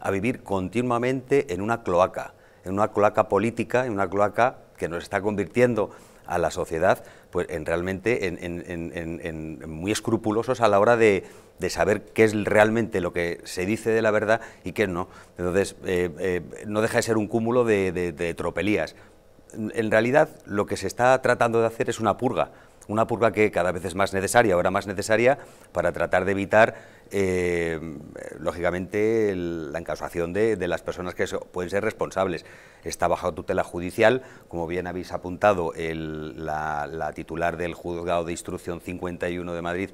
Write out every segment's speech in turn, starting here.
a vivir continuamente en una cloaca, en una cloaca política, en una cloaca que nos está convirtiendo a la sociedad pues, en realmente en, muy escrupulosos a la hora de, de, saber qué es realmente lo que se dice de la verdad y qué no. Entonces, eh, eh, no deja de ser un cúmulo de, de tropelías. En realidad, lo que se está tratando de hacer es una purga una purga que cada vez es más necesaria, ahora más necesaria, para tratar de evitar, eh, lógicamente, la encausación de, las personas que pueden ser responsables. Está bajo tutela judicial, como bien habéis apuntado, la, la titular del juzgado de instrucción 51 de Madrid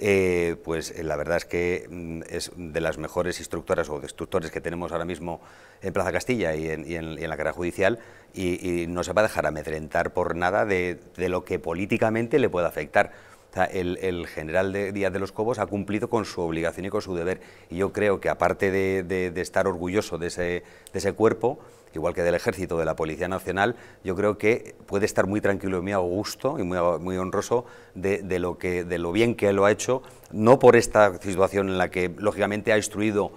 eh, pues eh, la verdad es que mm, es de las mejores instructoras o destructores que tenemos ahora mismo en Plaza Castilla y en, la carrera judicial y, no se va a dejar amedrentar por nada de lo que políticamente le pueda afectar el, general de Díaz de los Cobos ha cumplido con su obligación y con su deber. Y yo creo que aparte de, estar orgulloso de ese, cuerpo, igual que del Ejército, de la Policía Nacional, yo creo que puede estar muy tranquilo y muy a gusto y muy, honroso de, lo que, de lo bien que lo ha hecho, no por esta situación en la que, lógicamente, ha instruido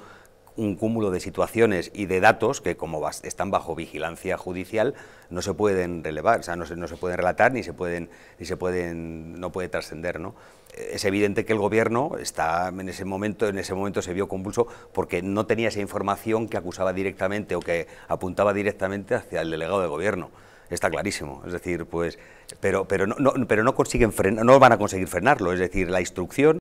un cúmulo de situaciones y de datos que como están bajo vigilancia judicial no se pueden relevar, o sea, no se, no se pueden relatar ni se pueden, ni se pueden no puede trascender, ¿no? Es evidente que el gobierno está en ese momento, en ese momento se vio convulso porque no tenía esa información que acusaba directamente o que apuntaba directamente hacia el delegado de gobierno está clarísimo. Es decir, pues, pero, pero, no, no, consiguen frenar, no van a conseguir frenarlo. Es decir, la instrucción